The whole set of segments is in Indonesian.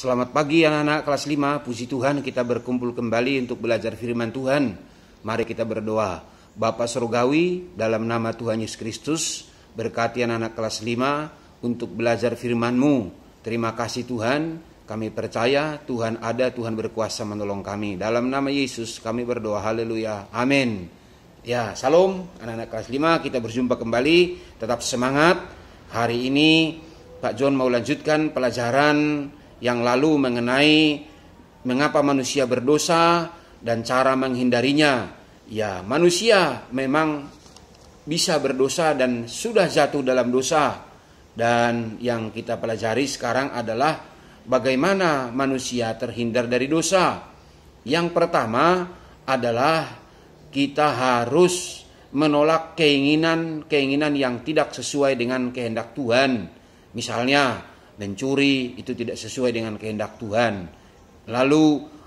Selamat pagi anak-anak kelas 5. Puji Tuhan kita berkumpul kembali untuk belajar firman Tuhan. Mari kita berdoa. Bapak surgawi dalam nama Tuhan Yesus Kristus, berkati anak-anak kelas 5 untuk belajar firman-Mu. Terima kasih Tuhan, kami percaya Tuhan ada, Tuhan berkuasa menolong kami. Dalam nama Yesus kami berdoa. Haleluya. Amin. Ya, salam anak-anak kelas 5, kita berjumpa kembali. Tetap semangat. Hari ini Pak John mau lanjutkan pelajaran yang lalu mengenai mengapa manusia berdosa dan cara menghindarinya. Ya, manusia memang bisa berdosa dan sudah jatuh dalam dosa. Dan yang kita pelajari sekarang adalah bagaimana manusia terhindar dari dosa. Yang pertama adalah kita harus menolak keinginan-keinginan yang tidak sesuai dengan kehendak Tuhan. Misalnya, mencuri itu tidak sesuai dengan kehendak Tuhan. Lalu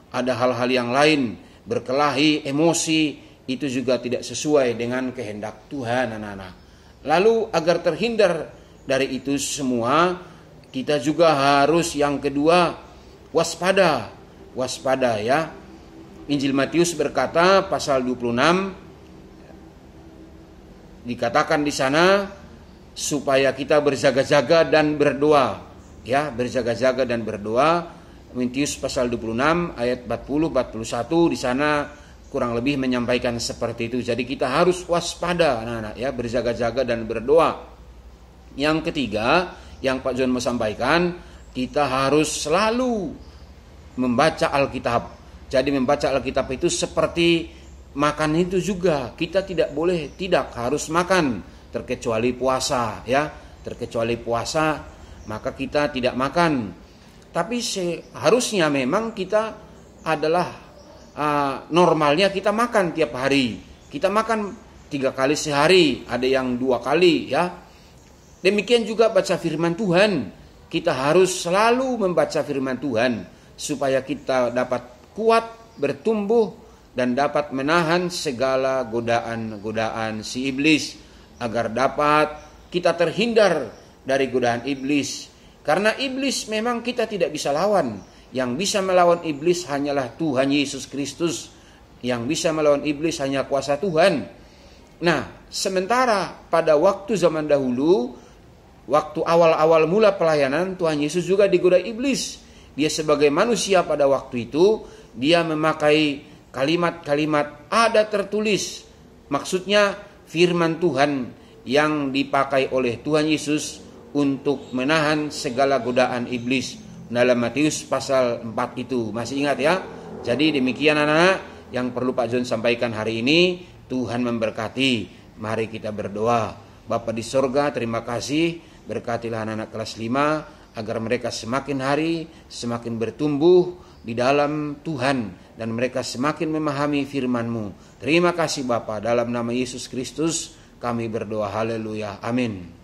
ada hal-hal yang lain, berkelahi, emosi itu juga tidak sesuai dengan kehendak Tuhan anak-anak. Lalu agar terhindar dari itu semua, kita juga harus yang kedua waspada. Waspada ya. Injil Matius berkata pasal 26 dikatakan di sana supaya kita berjaga-jaga dan berdoa ya berjaga-jaga dan berdoa Mintius pasal 26 ayat 40 41 di sana kurang lebih menyampaikan seperti itu. Jadi kita harus waspada anak-anak ya, berjaga-jaga dan berdoa. Yang ketiga, yang Pak John mau sampaikan, kita harus selalu membaca Alkitab. Jadi membaca Alkitab itu seperti makan itu juga. Kita tidak boleh tidak harus makan terkecuali puasa ya. Terkecuali puasa maka kita tidak makan. Tapi seharusnya memang kita adalah uh, normalnya kita makan tiap hari. Kita makan tiga kali sehari, ada yang dua kali ya. Demikian juga baca firman Tuhan. Kita harus selalu membaca firman Tuhan supaya kita dapat kuat, bertumbuh dan dapat menahan segala godaan-godaan si iblis agar dapat kita terhindar dari godaan iblis. Karena iblis memang kita tidak bisa lawan. Yang bisa melawan iblis hanyalah Tuhan Yesus Kristus. Yang bisa melawan iblis hanya kuasa Tuhan. Nah, sementara pada waktu zaman dahulu, waktu awal-awal mula pelayanan, Tuhan Yesus juga digoda iblis. Dia sebagai manusia pada waktu itu, dia memakai kalimat-kalimat ada tertulis. Maksudnya firman Tuhan yang dipakai oleh Tuhan Yesus untuk menahan segala godaan iblis dalam Matius pasal 4 itu. Masih ingat ya? Jadi demikian anak-anak yang perlu Pak John sampaikan hari ini. Tuhan memberkati. Mari kita berdoa. Bapa di sorga terima kasih. Berkatilah anak-anak kelas 5 agar mereka semakin hari semakin bertumbuh di dalam Tuhan dan mereka semakin memahami firman-Mu. Terima kasih Bapa dalam nama Yesus Kristus kami berdoa haleluya amin.